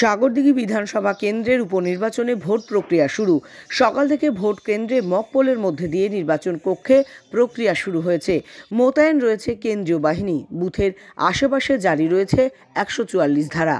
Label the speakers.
Speaker 1: সাগরদিঘি বিধানসভা কেন্দ্রের উপনির্বাচনে ভোট প্রক্রিয়া শুরু সকাল থেকে ভোট কেন্দ্রে মক পোলের মধ্যে দিয়ে নির্বাচন কক্ষে প্রক্রিয়া শুরু হয়েছে মোতায়েন রয়েছে কেন্দ্রীয় বাহিনী বুথের আশেপাশে জারি রয়েছে একশো চুয়াল্লিশ ধারা